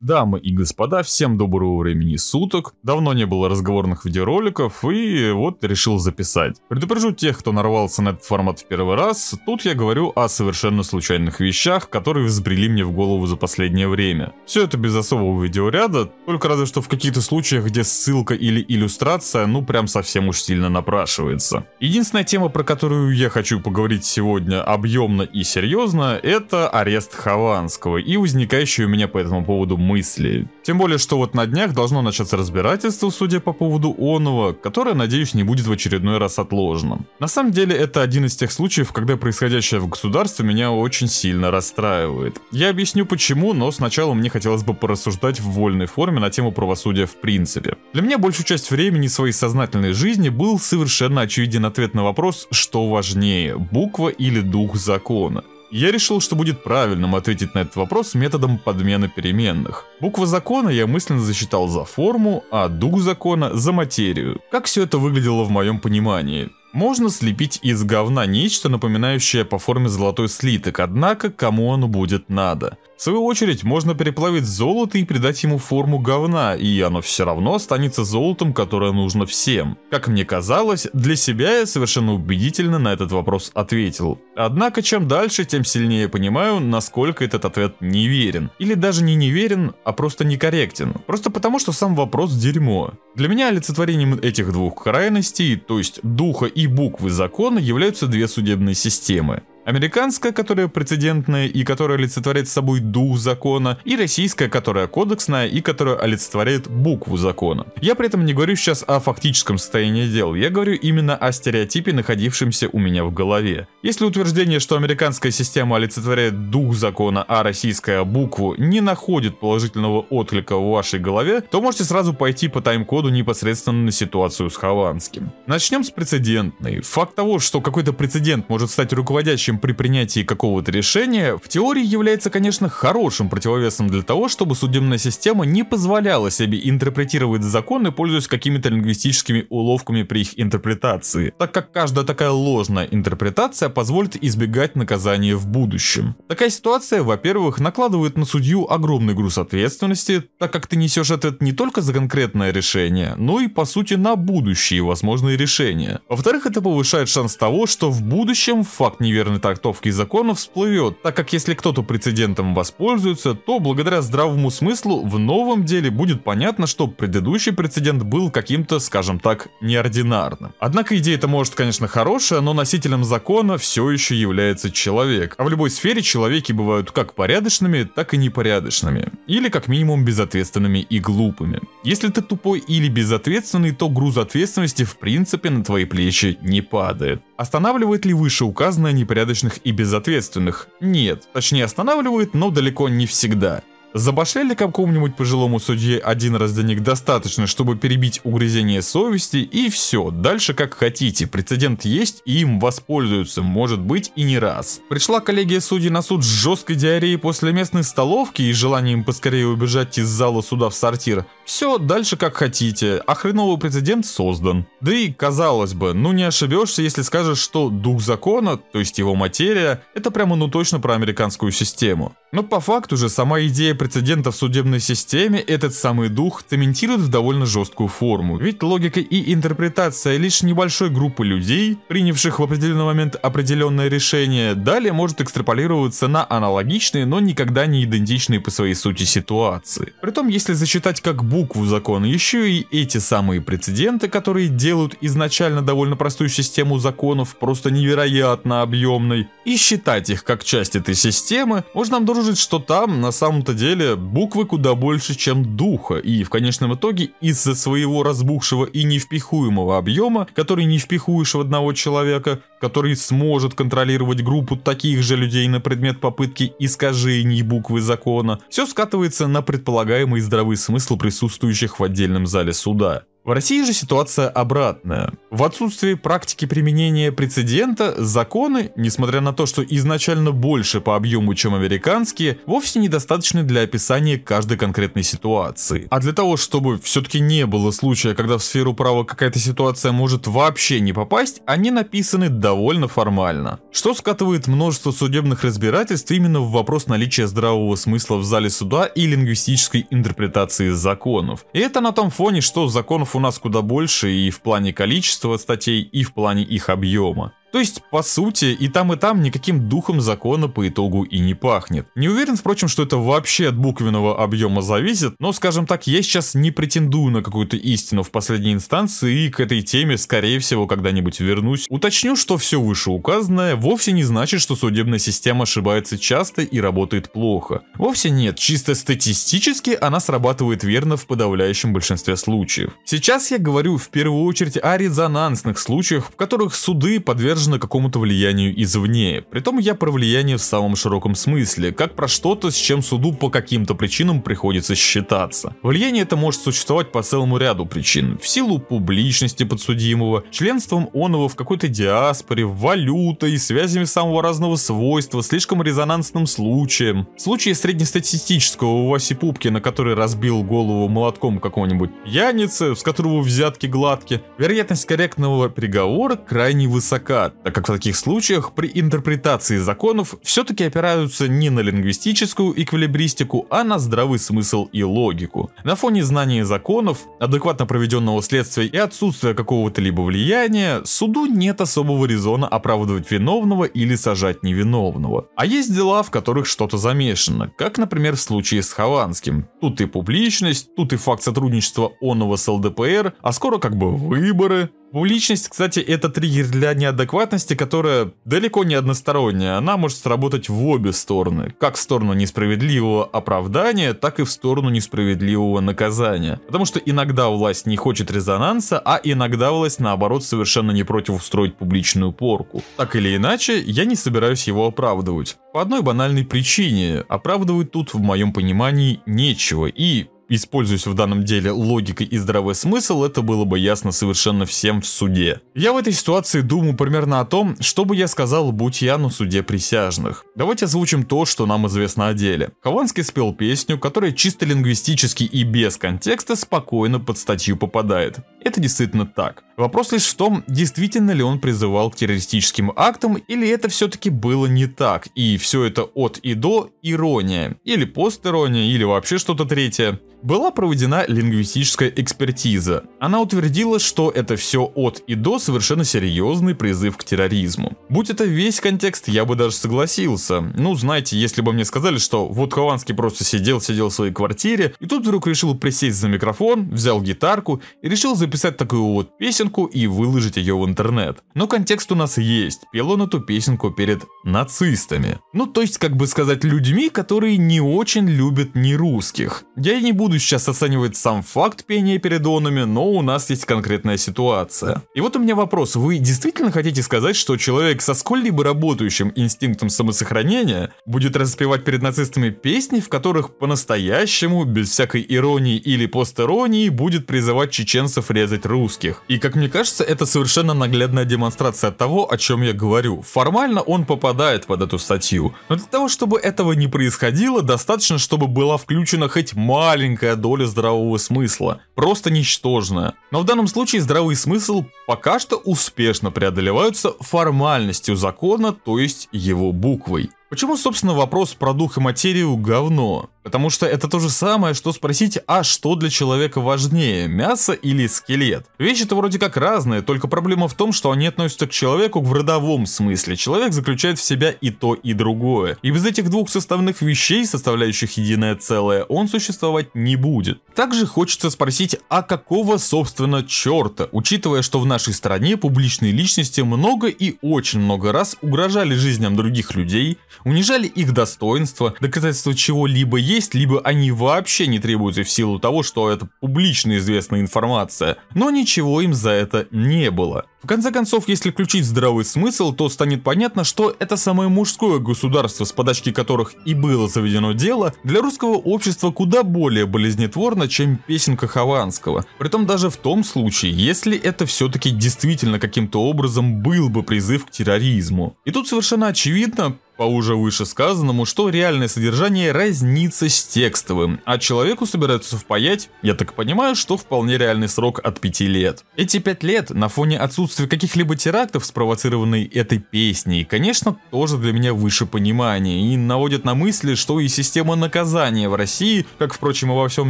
Дамы и господа, всем доброго времени суток. Давно не было разговорных видеороликов и вот решил записать. Предупрежу тех, кто нарвался на этот формат в первый раз, тут я говорю о совершенно случайных вещах, которые взбрели мне в голову за последнее время. Все это без особого видеоряда, только разве что в каких-то случаях, где ссылка или иллюстрация ну прям совсем уж сильно напрашивается. Единственная тема, про которую я хочу поговорить сегодня объемно и серьезно, это арест Хованского и возникающие у меня по этому поводу мысли. Тем более, что вот на днях должно начаться разбирательство, судя по поводу Онова, которое, надеюсь, не будет в очередной раз отложено. На самом деле, это один из тех случаев, когда происходящее в государстве меня очень сильно расстраивает. Я объясню почему, но сначала мне хотелось бы порассуждать в вольной форме на тему правосудия в принципе. Для меня большую часть времени своей сознательной жизни был совершенно очевиден ответ на вопрос, что важнее, буква или дух закона. Я решил, что будет правильным ответить на этот вопрос методом подмены переменных. Буквы закона я мысленно засчитал за форму, а дух закона за материю. Как все это выглядело в моем понимании? Можно слепить из говна нечто, напоминающее по форме золотой слиток, однако кому оно будет надо? В свою очередь, можно переплавить золото и придать ему форму говна, и оно все равно останется золотом, которое нужно всем. Как мне казалось, для себя я совершенно убедительно на этот вопрос ответил. Однако, чем дальше, тем сильнее понимаю, насколько этот ответ неверен. Или даже не неверен, а просто некорректен. Просто потому, что сам вопрос дерьмо. Для меня олицетворением этих двух крайностей, то есть духа и буквы закона, являются две судебные системы. Американская, которая прецедентная и которая олицетворяет собой дух закона, и российская, которая кодексная и которая олицетворяет букву закона. Я при этом не говорю сейчас о фактическом состоянии дел, я говорю именно о стереотипе, находившемся у меня в голове. Если утверждение, что американская система олицетворяет дух закона, а российская букву не находит положительного отклика в вашей голове, то можете сразу пойти по тайм-коду непосредственно на ситуацию с Хованским. Начнем с прецедентной. Факт того, что какой-то прецедент может стать руководящим помогающим при принятии какого-то решения, в теории является, конечно, хорошим противовесом для того, чтобы судебная система не позволяла себе интерпретировать законы, пользуясь какими-то лингвистическими уловками при их интерпретации, так как каждая такая ложная интерпретация позволит избегать наказания в будущем. Такая ситуация, во-первых, накладывает на судью огромный груз ответственности, так как ты несешь ответ не только за конкретное решение, но и по сути на будущие возможные решения. Во-вторых, это повышает шанс того, что в будущем факт неверной трактовке закона всплывет, так как если кто-то прецедентом воспользуется, то благодаря здравому смыслу в новом деле будет понятно, что предыдущий прецедент был каким-то, скажем так, неординарным. Однако идея-то может, конечно, хорошая, но носителем закона все еще является человек. А в любой сфере человеки бывают как порядочными, так и непорядочными. Или как минимум безответственными и глупыми. Если ты тупой или безответственный, то груз ответственности в принципе на твои плечи не падает. Останавливает ли вышеуказанное непорядочных и безответственных? Нет. Точнее останавливает, но далеко не всегда. Забашляли какому-нибудь пожилому судье один раз денег достаточно, чтобы перебить угрызение совести и все, дальше как хотите, прецедент есть и им воспользуются, может быть и не раз. Пришла коллегия судей на суд с жесткой диареей после местной столовки и желанием поскорее убежать из зала суда в сортир. Все, дальше как хотите, а хреновый прецедент создан. Да и казалось бы, ну не ошибешься, если скажешь, что дух закона, то есть его материя, это прямо ну точно про американскую систему. Но по факту же сама идея прецедентов в судебной системе этот самый дух цементирует в довольно жесткую форму, ведь логика и интерпретация лишь небольшой группы людей, принявших в определенный момент определенное решение, далее может экстраполироваться на аналогичные, но никогда не идентичные по своей сути ситуации. Притом, если зачитать как букву закона еще и эти самые прецеденты, которые делают изначально довольно простую систему законов просто невероятно объемной, и считать их как часть этой системы, можно обнаружить, что там на самом-то деле деле буквы куда больше, чем духа, и в конечном итоге из-за своего разбухшего и невпихуемого объема, который не впихуешь в одного человека, который сможет контролировать группу таких же людей на предмет попытки искажений буквы закона, все скатывается на предполагаемый здравый смысл присутствующих в отдельном зале суда. В России же ситуация обратная. В отсутствии практики применения прецедента, законы, несмотря на то, что изначально больше по объему, чем американские, вовсе недостаточны для описания каждой конкретной ситуации. А для того, чтобы все-таки не было случая, когда в сферу права какая-то ситуация может вообще не попасть, они написаны довольно формально. Что скатывает множество судебных разбирательств именно в вопрос наличия здравого смысла в зале суда и лингвистической интерпретации законов. И это на том фоне, что законов у нас куда больше и в плане количества статей, и в плане их объема. То есть, по сути, и там и там никаким духом закона по итогу и не пахнет. Не уверен, впрочем, что это вообще от буквенного объема зависит, но, скажем так, я сейчас не претендую на какую-то истину в последней инстанции и к этой теме, скорее всего, когда-нибудь вернусь. Уточню, что все вышеуказанное вовсе не значит, что судебная система ошибается часто и работает плохо. Вовсе нет, чисто статистически она срабатывает верно в подавляющем большинстве случаев. Сейчас я говорю в первую очередь о резонансных случаях, в которых суды подвержены подвержена какому-то влиянию извне. Притом я про влияние в самом широком смысле, как про что-то, с чем суду по каким-то причинам приходится считаться. Влияние это может существовать по целому ряду причин. В силу публичности подсудимого, членством оного в какой-то диаспоре, валютой, связями самого разного свойства, слишком резонансным случаем. В случае среднестатистического Васи Пупкина, который разбил голову молотком какого-нибудь пьяницы, с которого взятки гладки, вероятность корректного приговора крайне высока, так как в таких случаях при интерпретации законов все-таки опираются не на лингвистическую эквилибристику, а на здравый смысл и логику. На фоне знания законов, адекватно проведенного следствия и отсутствия какого-то либо влияния, суду нет особого резона оправдывать виновного или сажать невиновного. А есть дела, в которых что-то замешано, как, например, в случае с Хованским. Тут и публичность, тут и факт сотрудничества онного с ЛДПР, а скоро как бы выборы. Публичность, ну, кстати, это триггер для неадекватности, которая далеко не односторонняя. Она может сработать в обе стороны. Как в сторону несправедливого оправдания, так и в сторону несправедливого наказания. Потому что иногда власть не хочет резонанса, а иногда власть, наоборот, совершенно не против устроить публичную порку. Так или иначе, я не собираюсь его оправдывать. По одной банальной причине, оправдывать тут, в моем понимании, нечего. И используясь в данном деле логика и здравый смысл, это было бы ясно совершенно всем в суде. Я в этой ситуации думаю примерно о том, что бы я сказал, будь я на суде присяжных. Давайте озвучим то, что нам известно о деле. Хованский спел песню, которая чисто лингвистически и без контекста спокойно под статью попадает. Это действительно так. Вопрос лишь в том, действительно ли он призывал к террористическим актам, или это все-таки было не так, и все это от и до ирония, или постерония, или вообще что-то третье. Была проведена лингвистическая экспертиза. Она утвердила, что это все от и до совершенно серьезный призыв к терроризму. Будь это весь контекст, я бы даже согласился. Ну, знаете, если бы мне сказали, что вот Хованский просто сидел-сидел в своей квартире, и тут вдруг решил присесть за микрофон, взял гитарку и решил записать такую вот песенку, песенку и выложить ее в интернет. Но контекст у нас есть. Пел он эту песенку перед нацистами. Ну, то есть, как бы сказать, людьми, которые не очень любят не русских. Я не буду сейчас оценивать сам факт пения перед онами, но у нас есть конкретная ситуация. И вот у меня вопрос. Вы действительно хотите сказать, что человек со сколь-либо работающим инстинктом самосохранения будет распевать перед нацистами песни, в которых по-настоящему, без всякой иронии или постеронии, будет призывать чеченцев резать русских? И как мне кажется, это совершенно наглядная демонстрация того, о чем я говорю. Формально он попадает под эту статью, но для того, чтобы этого не происходило, достаточно, чтобы была включена хоть маленькая доля здравого смысла, просто ничтожная. Но в данном случае здравый смысл пока что успешно преодолеваются формальностью закона, то есть его буквой. Почему, собственно, вопрос про дух и материю – говно? Потому что это то же самое, что спросить, а что для человека важнее, мясо или скелет? Вещи-то вроде как разные, только проблема в том, что они относятся к человеку в родовом смысле. Человек заключает в себя и то, и другое. И без этих двух составных вещей, составляющих единое целое, он существовать не будет. Также хочется спросить, а какого, собственно, черта? Учитывая, что в нашей стране публичные личности много и очень много раз угрожали жизням других людей, унижали их достоинство, доказательства чего либо есть, либо они вообще не требуются в силу того, что это публично известная информация. Но ничего им за это не было. В конце концов, если включить здравый смысл, то станет понятно, что это самое мужское государство, с подачки которых и было заведено дело, для русского общества куда более болезнетворно, чем песенка Хованского. Притом даже в том случае, если это все-таки действительно каким-то образом был бы призыв к терроризму. И тут совершенно очевидно, по уже вышесказанному, что реальное содержание разнится с текстовым, а человеку собираются впаять, я так понимаю, что вполне реальный срок от 5 лет. Эти 5 лет на фоне отсутствия каких-либо терактов, спровоцированной этой песней, конечно, тоже для меня выше понимания и наводят на мысли, что и система наказания в России, как впрочем и во всем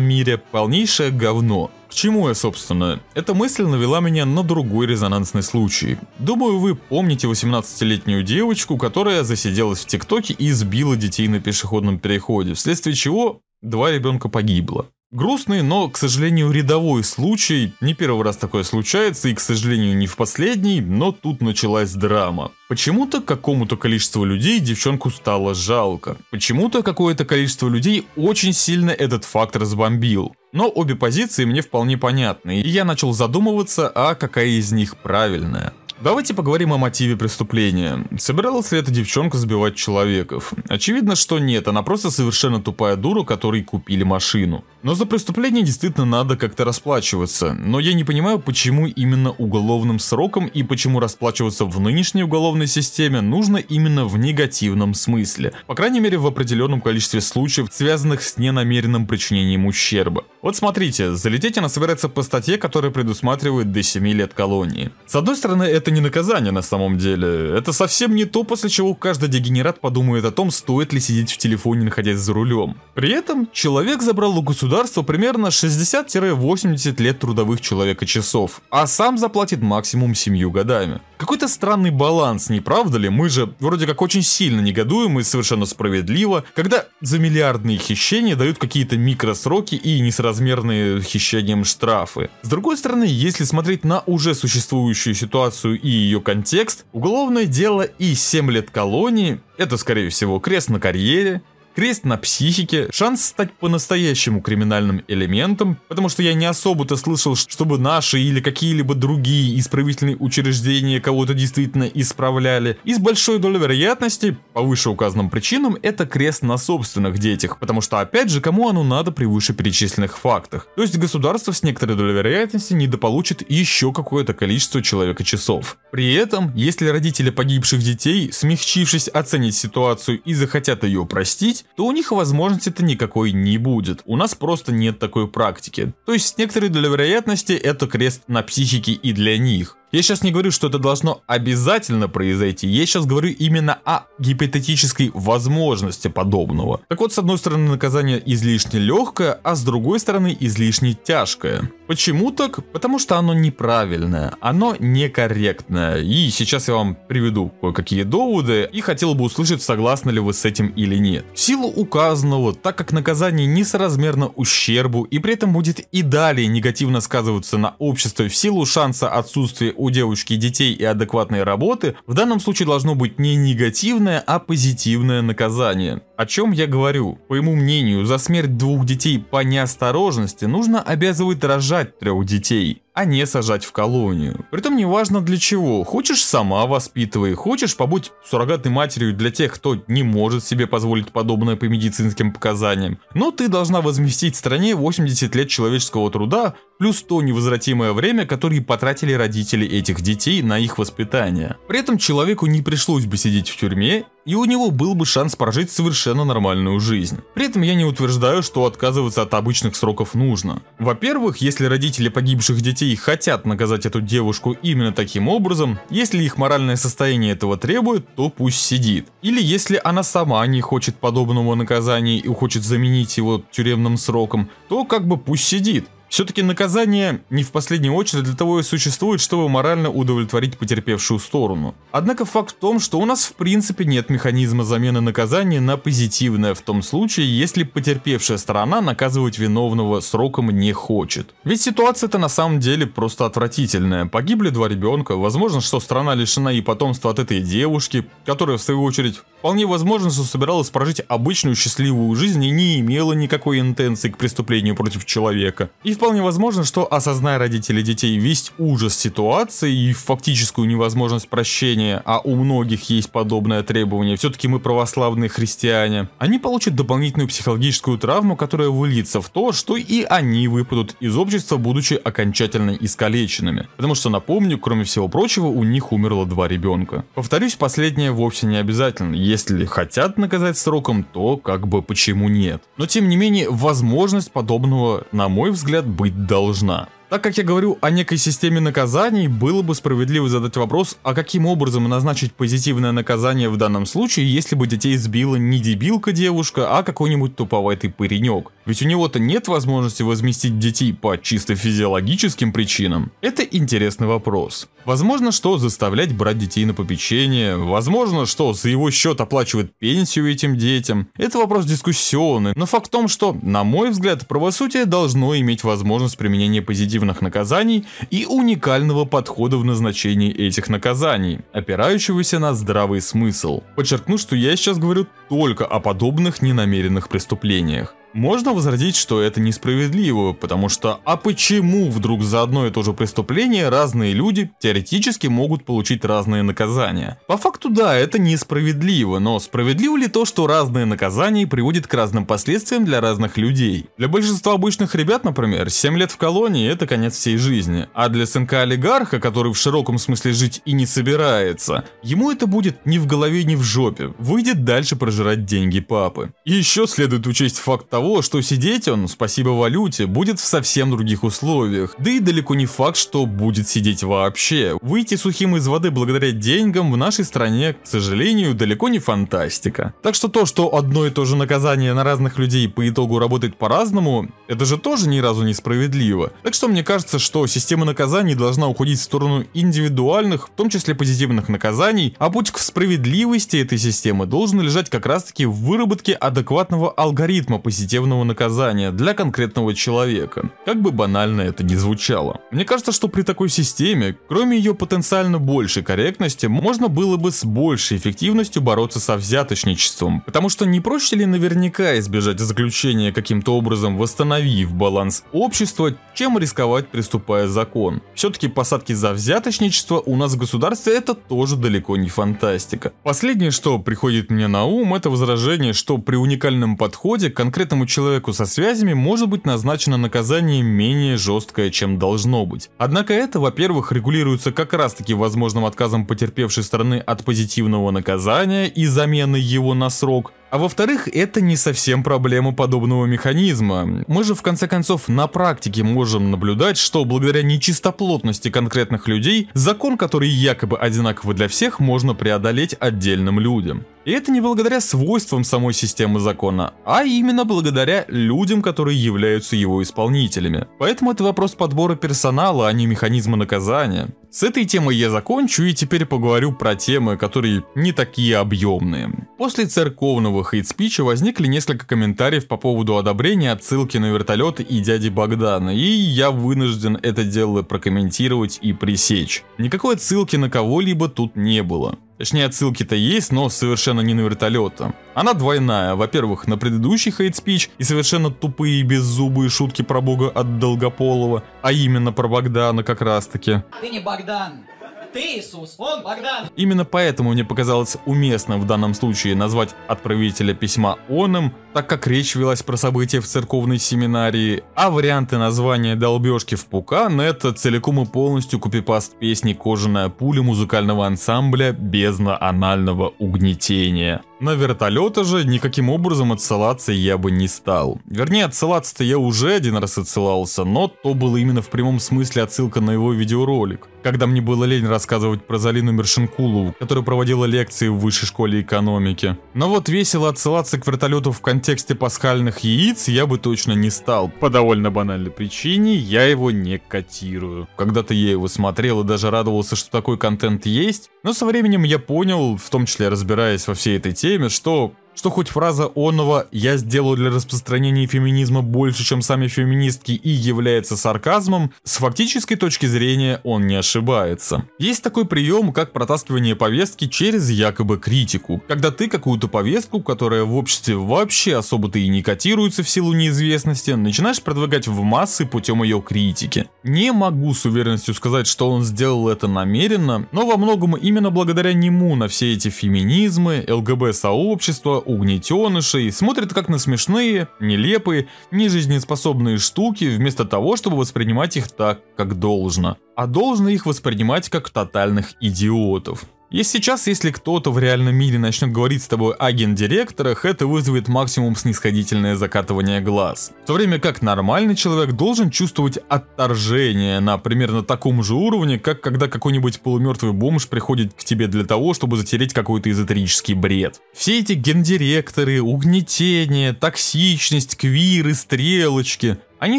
мире, полнейшее говно. К чему я, собственно? Эта мысль навела меня на другой резонансный случай. Думаю, вы помните 18-летнюю девочку, которая засиделась в ТикТоке и избила детей на пешеходном переходе, вследствие чего два ребенка погибло. Грустный, но, к сожалению, рядовой случай. Не первый раз такое случается, и, к сожалению, не в последний, но тут началась драма. Почему-то какому-то количеству людей девчонку стало жалко. Почему-то какое-то количество людей очень сильно этот факт разбомбил. Но обе позиции мне вполне понятны, и я начал задумываться, а какая из них правильная. Давайте поговорим о мотиве преступления. Собиралась ли эта девчонка сбивать человеков? Очевидно, что нет, она просто совершенно тупая дура, которой купили машину. Но за преступление действительно надо как-то расплачиваться, но я не понимаю, почему именно уголовным сроком и почему расплачиваться в нынешней уголовной системе нужно именно в негативном смысле. По крайней мере в определенном количестве случаев, связанных с ненамеренным причинением ущерба. Вот смотрите, залететь она собирается по статье, которая предусматривает до 7 лет колонии. С одной стороны, это не наказание на самом деле, это совсем не то, после чего каждый дегенерат подумает о том, стоит ли сидеть в телефоне, находясь за рулем. При этом человек забрал у государства государству примерно 60-80 лет трудовых человека-часов, а сам заплатит максимум семью годами. Какой-то странный баланс, не правда ли? Мы же вроде как очень сильно негодуем и совершенно справедливо, когда за миллиардные хищения дают какие-то микросроки и несоразмерные хищением штрафы. С другой стороны, если смотреть на уже существующую ситуацию и ее контекст, уголовное дело и 7 лет колонии, это скорее всего крест на карьере, крест на психике, шанс стать по-настоящему криминальным элементом, потому что я не особо-то слышал, чтобы наши или какие-либо другие исправительные учреждения кого-то действительно исправляли. И с большой долей вероятности, по вышеуказанным причинам, это крест на собственных детях, потому что опять же, кому оно надо при вышеперечисленных фактах. То есть государство с некоторой долей вероятности недополучит еще какое-то количество человека-часов. При этом, если родители погибших детей, смягчившись оценить ситуацию и захотят ее простить, платить, то у них возможности-то никакой не будет. У нас просто нет такой практики. То есть с некоторой долей вероятности это крест на психике и для них. Я сейчас не говорю, что это должно обязательно произойти, я сейчас говорю именно о гипотетической возможности подобного. Так вот, с одной стороны, наказание излишне легкое, а с другой стороны, излишне тяжкое. Почему так? Потому что оно неправильное, оно некорректное. И сейчас я вам приведу кое-какие доводы и хотел бы услышать, согласны ли вы с этим или нет. В силу указанного, так как наказание несоразмерно ущербу и при этом будет и далее негативно сказываться на обществе в силу шанса отсутствия у девушки детей и адекватной работы, в данном случае должно быть не негативное, а позитивное наказание. О чем я говорю? По ему мнению, за смерть двух детей по неосторожности нужно обязывать рожать трех детей а не сажать в колонию. Притом неважно для чего, хочешь сама воспитывай, хочешь побудь суррогатной матерью для тех, кто не может себе позволить подобное по медицинским показаниям, но ты должна возместить стране 80 лет человеческого труда плюс то невозвратимое время, которое потратили родители этих детей на их воспитание. При этом человеку не пришлось бы сидеть в тюрьме и у него был бы шанс прожить совершенно нормальную жизнь. При этом я не утверждаю, что отказываться от обычных сроков нужно. Во-первых, если родители погибших детей хотят наказать эту девушку именно таким образом, если их моральное состояние этого требует, то пусть сидит. Или если она сама не хочет подобного наказания и хочет заменить его тюремным сроком, то как бы пусть сидит. Все-таки наказание не в последнюю очередь для того и существует, чтобы морально удовлетворить потерпевшую сторону. Однако факт в том, что у нас в принципе нет механизма замены наказания на позитивное в том случае, если потерпевшая сторона наказывать виновного сроком не хочет. Ведь ситуация-то на самом деле просто отвратительная. Погибли два ребенка, возможно, что страна лишена и потомства от этой девушки, которая в свою очередь вполне возможно, что собиралась прожить обычную счастливую жизнь и не имела никакой интенции к преступлению против человека. И в вполне возможно, что, осозная родители детей весь ужас ситуации и фактическую невозможность прощения, а у многих есть подобное требование, все-таки мы православные христиане, они получат дополнительную психологическую травму, которая выльется в то, что и они выпадут из общества, будучи окончательно искалеченными. Потому что, напомню, кроме всего прочего, у них умерло два ребенка. Повторюсь, последнее вовсе не обязательно. Если хотят наказать сроком, то как бы почему нет. Но тем не менее, возможность подобного, на мой взгляд, быть должна. Так как я говорю о некой системе наказаний, было бы справедливо задать вопрос, а каким образом назначить позитивное наказание в данном случае, если бы детей сбила не дебилка девушка, а какой-нибудь туповатый паренек? Ведь у него-то нет возможности возместить детей по чисто физиологическим причинам. Это интересный вопрос. Возможно, что заставлять брать детей на попечение, возможно, что за его счет оплачивать пенсию этим детям. Это вопрос дискуссионный, но факт в том, что, на мой взгляд, правосудие должно иметь возможность применения позитивных административных наказаний и уникального подхода в назначении этих наказаний, опирающегося на здравый смысл. Подчеркну, что я сейчас говорю только о подобных ненамеренных преступлениях. Можно возразить, что это несправедливо, потому что а почему вдруг за одно и то же преступление разные люди теоретически могут получить разные наказания? По факту да, это несправедливо, но справедливо ли то, что разные наказания приводят к разным последствиям для разных людей? Для большинства обычных ребят, например, 7 лет в колонии – это конец всей жизни, а для сынка олигарха, который в широком смысле жить и не собирается, ему это будет ни в голове, ни в жопе, выйдет дальше прожирать деньги папы. И еще следует учесть факт того, того, что сидеть он, спасибо валюте, будет в совсем других условиях. Да и далеко не факт, что будет сидеть вообще. Выйти сухим из воды благодаря деньгам в нашей стране, к сожалению, далеко не фантастика. Так что то, что одно и то же наказание на разных людей по итогу работает по-разному, это же тоже ни разу несправедливо. Так что мне кажется, что система наказаний должна уходить в сторону индивидуальных, в том числе позитивных наказаний, а путь к справедливости этой системы должен лежать как раз таки в выработке адекватного алгоритма позитивного административного наказания для конкретного человека, как бы банально это ни звучало. Мне кажется, что при такой системе, кроме ее потенциально большей корректности, можно было бы с большей эффективностью бороться со взяточничеством, потому что не проще ли наверняка избежать заключения каким-то образом, восстановив баланс общества, чем рисковать, приступая закон. Все-таки посадки за взяточничество у нас в государстве это тоже далеко не фантастика. Последнее, что приходит мне на ум, это возражение, что при уникальном подходе к конкретному каждому человеку со связями может быть назначено наказание менее жесткое, чем должно быть. Однако это, во-первых, регулируется как раз-таки возможным отказом потерпевшей стороны от позитивного наказания и замены его на срок, а во-вторых, это не совсем проблема подобного механизма. Мы же в конце концов на практике можем наблюдать, что благодаря нечистоплотности конкретных людей, закон, который якобы одинаковый для всех, можно преодолеть отдельным людям. И это не благодаря свойствам самой системы закона, а именно благодаря людям, которые являются его исполнителями. Поэтому это вопрос подбора персонала, а не механизма наказания. С этой темой я закончу и теперь поговорю про темы, которые не такие объемные. После церковного нового хейт-спича возникли несколько комментариев по поводу одобрения отсылки на вертолет и дяди Богдана, и я вынужден это дело прокомментировать и пресечь. Никакой отсылки на кого-либо тут не было. Точнее, отсылки-то есть, но совершенно не на вертолета. Она двойная. Во-первых, на предыдущий хейт-спич и совершенно тупые и беззубые шутки про бога от Долгополова, а именно про Богдана как раз-таки. Ты не Богдан, ты Иисус, он Богдан. Именно поэтому мне показалось уместно в данном случае назвать отправителя письма оном, так как речь велась про события в церковной семинарии, а варианты названия «Долбежки в пукан» — это целиком и полностью купипаст песни «Кожаная пуля» музыкального ансамбля «Бездна анального угнетения». На вертолета же никаким образом отсылаться я бы не стал. Вернее, отсылаться-то я уже один раз отсылался, но то было именно в прямом смысле отсылка на его видеоролик. Когда мне было лень рассказывать про Залину Мершинкулу, которая проводила лекции в высшей школе экономики. Но вот весело отсылаться к вертолету в контексте пасхальных яиц я бы точно не стал. По довольно банальной причине я его не котирую. Когда-то я его смотрел и даже радовался, что такой контент есть, но со временем я понял, в том числе разбираясь во всей этой теме, теме, что что хоть фраза Онова «я сделал для распространения феминизма больше, чем сами феминистки» и является сарказмом, с фактической точки зрения он не ошибается. Есть такой прием, как протаскивание повестки через якобы критику, когда ты какую-то повестку, которая в обществе вообще особо-то и не котируется в силу неизвестности, начинаешь продвигать в массы путем ее критики. Не могу с уверенностью сказать, что он сделал это намеренно, но во многом именно благодаря нему на все эти феминизмы, ЛГБ-сообщество, угнетенышей, смотрят как на смешные, нелепые, нежизнеспособные штуки, вместо того, чтобы воспринимать их так, как должно. А должно их воспринимать как тотальных идиотов. И сейчас, если кто-то в реальном мире начнет говорить с тобой о гендиректорах, это вызовет максимум снисходительное закатывание глаз. В то время как нормальный человек должен чувствовать отторжение на примерно таком же уровне, как когда какой-нибудь полумертвый бомж приходит к тебе для того, чтобы затереть какой-то эзотерический бред. Все эти гендиректоры, угнетение, токсичность, квиры, стрелочки – они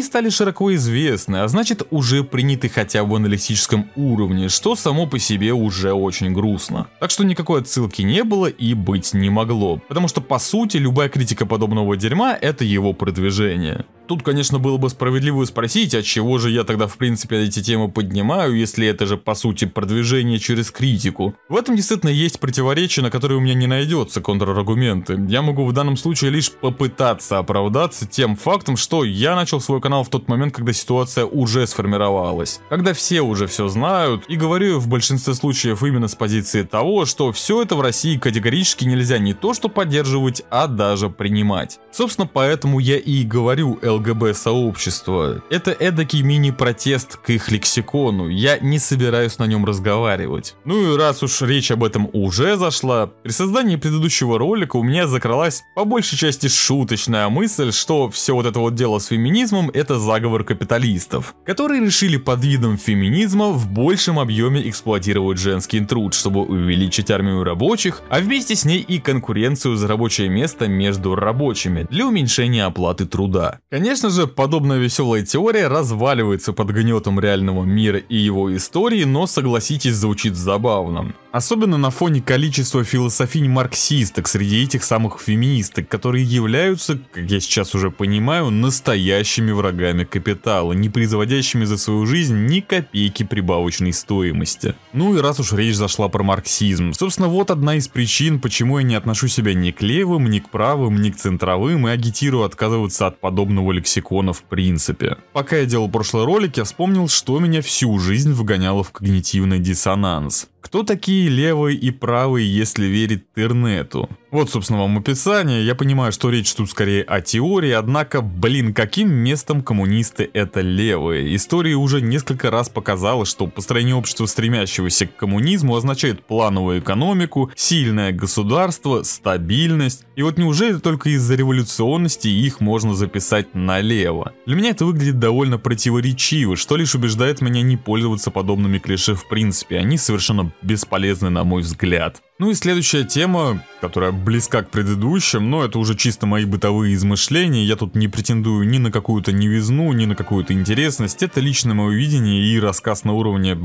стали широко известны, а значит уже приняты хотя бы на лексическом уровне, что само по себе уже очень грустно. Так что никакой отсылки не было и быть не могло, потому что по сути любая критика подобного дерьма это его продвижение тут, конечно, было бы справедливо спросить, а чего же я тогда, в принципе, эти темы поднимаю, если это же, по сути, продвижение через критику. В этом действительно есть противоречие, на которое у меня не найдется контраргументы. Я могу в данном случае лишь попытаться оправдаться тем фактом, что я начал свой канал в тот момент, когда ситуация уже сформировалась. Когда все уже все знают, и говорю в большинстве случаев именно с позиции того, что все это в России категорически нельзя не то что поддерживать, а даже принимать. Собственно, поэтому я и говорю ЛГ ЛГБ-сообщества. Это эдакий мини-протест к их лексикону, я не собираюсь на нем разговаривать. Ну и раз уж речь об этом уже зашла, при создании предыдущего ролика у меня закралась по большей части шуточная мысль, что все вот это вот дело с феминизмом это заговор капиталистов, которые решили под видом феминизма в большем объеме эксплуатировать женский труд, чтобы увеличить армию рабочих, а вместе с ней и конкуренцию за рабочее место между рабочими для уменьшения оплаты труда. Конечно же, подобная веселая теория разваливается под гнетом реального мира и его истории, но, согласитесь, звучит забавно. Особенно на фоне количества философинь-марксисток среди этих самых феминисток, которые являются, как я сейчас уже понимаю, настоящими врагами капитала, не производящими за свою жизнь ни копейки прибавочной стоимости. Ну и раз уж речь зашла про марксизм, собственно, вот одна из причин, почему я не отношу себя ни к левым, ни к правым, ни к центровым и агитирую отказываться от подобного русского лексикона в принципе. Пока я делал прошлый ролик, я вспомнил, что меня всю жизнь выгоняло в когнитивный диссонанс. Кто такие левые и правые, если верить интернету? Вот, собственно, вам описание. Я понимаю, что речь тут скорее о теории, однако, блин, каким местом коммунисты это левые? История уже несколько раз показала, что построение общества, стремящегося к коммунизму, означает плановую экономику, сильное государство, стабильность. И вот неужели только из-за революционности их можно записать налево? Для меня это выглядит довольно противоречиво, что лишь убеждает меня не пользоваться подобными клише в принципе. Они совершенно бесполезны на мой взгляд. Ну и следующая тема, которая близка к предыдущим, но это уже чисто мои бытовые измышления, я тут не претендую ни на какую-то новизну, ни на какую-то интересность, это личное мое видение и рассказ на уровне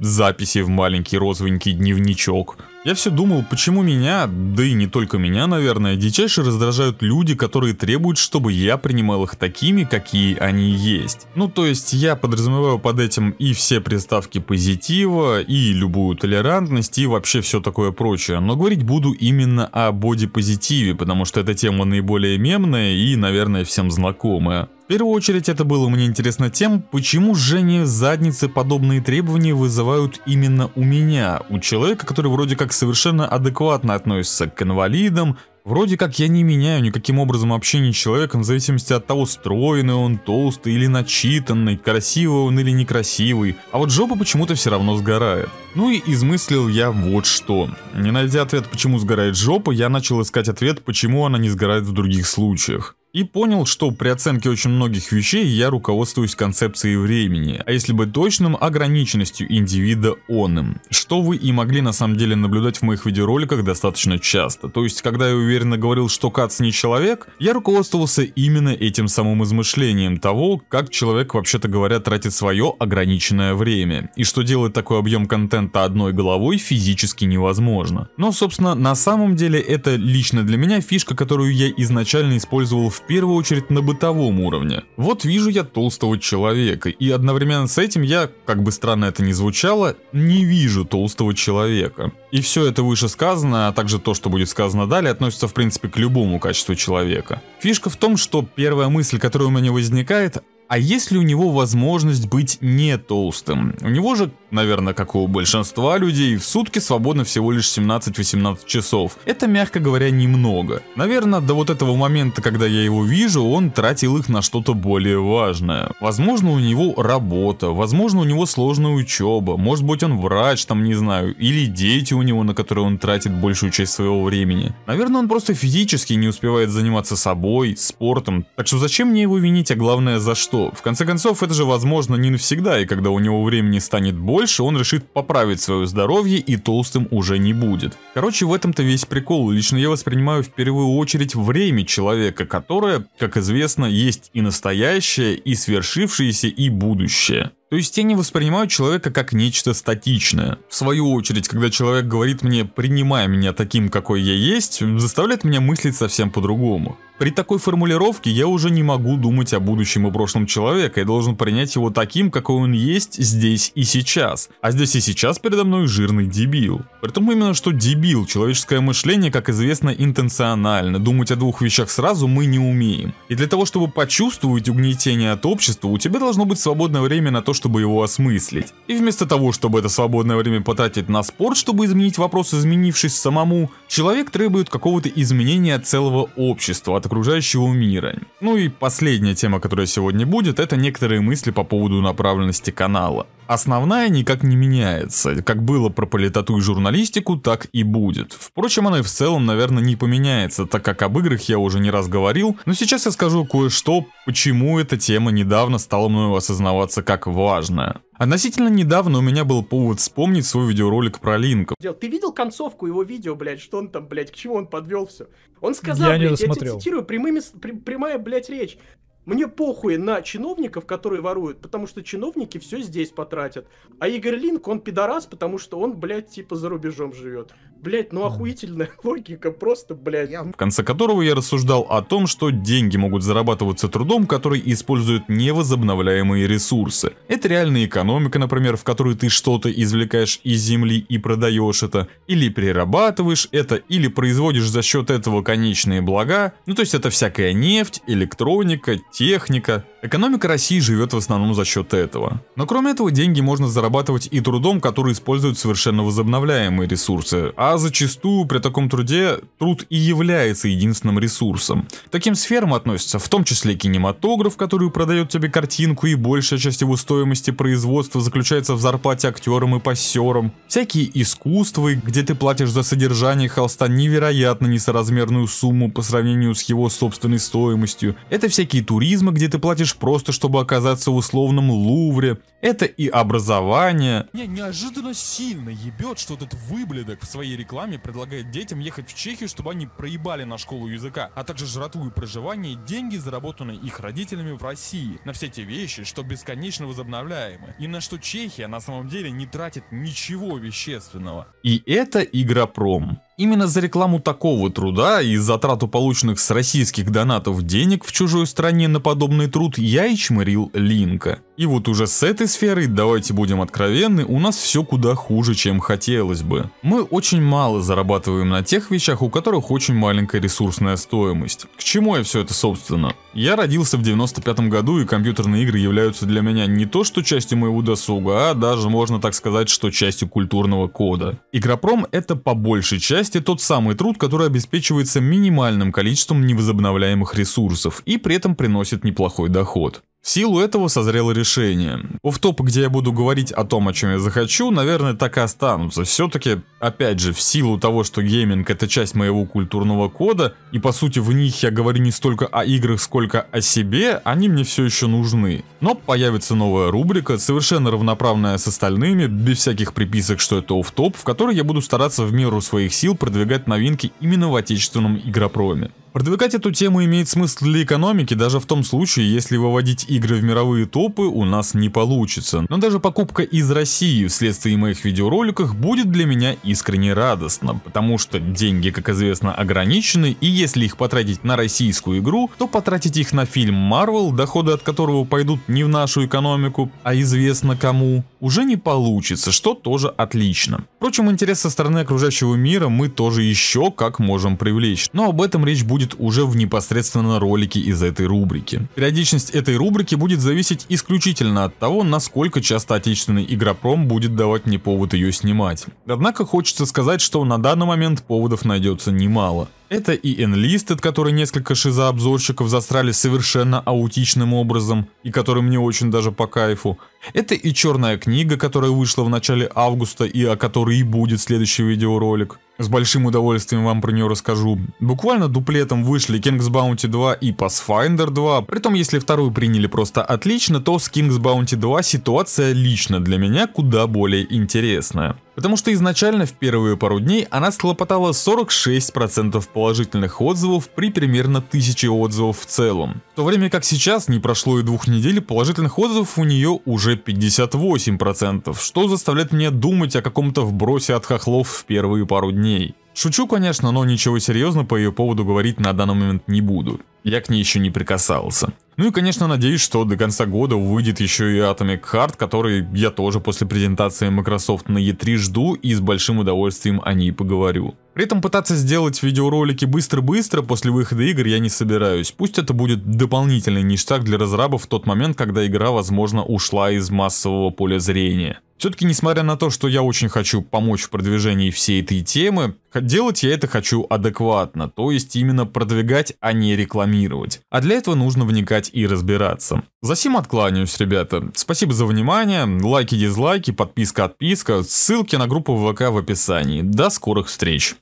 записи в маленький розовенький дневничок. Я все думал, почему меня, да и не только меня, наверное, дичайше раздражают люди, которые требуют, чтобы я принимал их такими, какие они есть. Ну, то есть я подразумеваю под этим и все приставки позитива, и любую толерантность, и вообще все такое прочее. Но говорить буду именно о бодипозитиве, потому что эта тема наиболее мемная и, наверное, всем знакомая первую очередь это было мне интересно тем, почему жене задницы подобные требования вызывают именно у меня, у человека, который вроде как совершенно адекватно относится к инвалидам, Вроде как я не меняю никаким образом общение с человеком в зависимости от того, стройный он, толстый или начитанный, красивый он или некрасивый, а вот жопа почему-то все равно сгорает. Ну и измыслил я вот что. Не найдя ответ, почему сгорает жопа, я начал искать ответ, почему она не сгорает в других случаях и понял, что при оценке очень многих вещей я руководствуюсь концепцией времени, а если быть точным, ограниченностью индивида он им, что вы и могли на самом деле наблюдать в моих видеороликах достаточно часто. То есть, когда я уверенно говорил, что Кац не человек, я руководствовался именно этим самым измышлением того, как человек, вообще-то говоря, тратит свое ограниченное время, и что делать такой объем контента одной головой физически невозможно. Но, собственно, на самом деле это лично для меня фишка, которую я изначально использовал в в первую очередь на бытовом уровне. Вот вижу я толстого человека, и одновременно с этим я, как бы странно это ни звучало, не вижу толстого человека. И все это выше вышесказанное, а также то, что будет сказано далее, относится в принципе к любому качеству человека. Фишка в том, что первая мысль, которая у меня возникает, а есть ли у него возможность быть не толстым? У него же наверное, как у большинства людей, в сутки свободно всего лишь 17-18 часов. Это, мягко говоря, немного. Наверное, до вот этого момента, когда я его вижу, он тратил их на что-то более важное. Возможно, у него работа, возможно, у него сложная учеба, может быть, он врач, там, не знаю, или дети у него, на которые он тратит большую часть своего времени. Наверное, он просто физически не успевает заниматься собой, спортом. Так что зачем мне его винить, а главное за что? В конце концов, это же возможно не навсегда, и когда у него времени станет больше, больше, он решит поправить свое здоровье и толстым уже не будет. Короче, в этом-то весь прикол. Лично я воспринимаю в первую очередь время человека, которое, как известно, есть и настоящее, и свершившееся, и будущее. То есть я не воспринимаю человека как нечто статичное. В свою очередь, когда человек говорит мне «принимай меня таким, какой я есть», заставляет меня мыслить совсем по-другому. При такой формулировке я уже не могу думать о будущем и прошлом человека, я должен принять его таким, какой он есть здесь и сейчас. А здесь и сейчас передо мной жирный дебил. Притом именно что дебил, человеческое мышление, как известно, интенционально, думать о двух вещах сразу мы не умеем. И для того, чтобы почувствовать угнетение от общества, у тебя должно быть свободное время на то, чтобы его осмыслить. И вместо того, чтобы это свободное время потратить на спорт, чтобы изменить вопрос, изменившись самому, человек требует какого-то изменения целого общества, от окружающего мира. Ну и последняя тема, которая сегодня будет, это некоторые мысли по поводу направленности канала. Основная никак не меняется, как было про политоту и журналистику, так и будет. Впрочем, она и в целом, наверное, не поменяется, так как об играх я уже не раз говорил, но сейчас я скажу кое-что, почему эта тема недавно стала мною осознаваться как важная. Относительно недавно у меня был повод вспомнить свой видеоролик про Линка. Ты видел концовку его видео, блядь, что он там, блядь, к чему он подвел все? Он сказал, я блядь, я тебе цитирую, прямыми, прямая, блядь, речь. Мне похуй на чиновников, которые воруют, потому что чиновники все здесь потратят. А Игорь Линк, он пидорас, потому что он, блядь, типа за рубежом живет. Блять, ну охуительная логика, просто, блять. В конце которого я рассуждал о том, что деньги могут зарабатываться трудом, который использует невозобновляемые ресурсы. Это реальная экономика, например, в которой ты что-то извлекаешь из земли и продаешь это, или перерабатываешь это, или производишь за счет этого конечные блага, ну то есть это всякая нефть, электроника, техника. Экономика России живет в основном за счет этого. Но кроме этого, деньги можно зарабатывать и трудом, который использует совершенно возобновляемые ресурсы, а а зачастую при таком труде труд и является единственным ресурсом. К таким сферам относятся в том числе кинематограф, который продает тебе картинку и большая часть его стоимости производства заключается в зарплате актерам и пассерам, всякие искусства, где ты платишь за содержание холста невероятно несоразмерную сумму по сравнению с его собственной стоимостью, это всякие туризмы, где ты платишь просто, чтобы оказаться в условном Лувре, это и образование. Меня неожиданно сильно ебет, что этот выблядок в своей рекламе предлагает детям ехать в Чехию, чтобы они проебали на школу языка, а также жратву и проживание, деньги, заработанные их родителями в России, на все те вещи, что бесконечно возобновляемы, и на что Чехия на самом деле не тратит ничего вещественного. И это Игропром. Именно за рекламу такого труда и затрату полученных с российских донатов денег в чужой стране на подобный труд я и чморил Линка. И вот уже с этой сферой, давайте будем откровенны, у нас все куда хуже, чем хотелось бы. Мы очень мало зарабатываем на тех вещах, у которых очень маленькая ресурсная стоимость. К чему я все это собственно? Я родился в 95 году и компьютерные игры являются для меня не то что частью моего досуга, а даже можно так сказать, что частью культурного кода. Игропром это по большей части тот самый труд, который обеспечивается минимальным количеством невозобновляемых ресурсов и при этом приносит неплохой доход. В силу этого созрело решение. Офтопы, где я буду говорить о том, о чем я захочу, наверное, так и останутся. Все-таки, опять же, в силу того, что гейминг это часть моего культурного кода, и по сути в них я говорю не столько о играх, сколько о себе, они мне все еще нужны. Но появится новая рубрика, совершенно равноправная с остальными, без всяких приписок, что это офтоп, в которой я буду стараться в меру своих сил продвигать новинки именно в отечественном игропроме. Продвигать эту тему имеет смысл для экономики, даже в том случае, если выводить игры в мировые топы у нас не получится. Но даже покупка из России вследствие моих видеороликов будет для меня искренне радостно, потому что деньги, как известно, ограничены, и если их потратить на российскую игру, то потратить их на фильм Marvel, доходы от которого пойдут не в нашу экономику, а известно кому, уже не получится, что тоже отлично. Впрочем, интерес со стороны окружающего мира мы тоже еще как можем привлечь, но об этом речь будет будет уже в непосредственно ролике из этой рубрики. Периодичность этой рубрики будет зависеть исключительно от того, насколько часто отечественный игропром будет давать мне повод ее снимать. Однако хочется сказать, что на данный момент поводов найдется немало. Это и Enlisted, который несколько шизообзорщиков засрали совершенно аутичным образом, и который мне очень даже по кайфу. Это и черная книга, которая вышла в начале августа и о которой и будет следующий видеоролик. С большим удовольствием вам про нее расскажу. Буквально дуплетом вышли King's Bounty 2 и Pathfinder 2. Притом, если вторую приняли просто отлично, то с King's Bounty 2 ситуация лично для меня куда более интересная. Потому что изначально в первые пару дней она схлопотала 46% положительных отзывов при примерно 1000 отзывов в целом. В то время как сейчас, не прошло и двух недель, положительных отзывов у нее уже 58%, что заставляет меня думать о каком-то вбросе от хохлов в первые пару дней. Шучу, конечно, но ничего серьезно по ее поводу говорить на данный момент не буду я к ней еще не прикасался. Ну и, конечно, надеюсь, что до конца года выйдет еще и Atomic Heart, который я тоже после презентации Microsoft на E3 жду и с большим удовольствием о ней поговорю. При этом пытаться сделать видеоролики быстро-быстро после выхода игр я не собираюсь. Пусть это будет дополнительный ништяк для разрабов в тот момент, когда игра, возможно, ушла из массового поля зрения. Все-таки, несмотря на то, что я очень хочу помочь в продвижении всей этой темы, делать я это хочу адекватно, то есть именно продвигать, а не рекламировать рекламировать. А для этого нужно вникать и разбираться. Засим откланяюсь, ребята. Спасибо за внимание, лайки, дизлайки, подписка, отписка, ссылки на группу ВК в описании. До скорых встреч!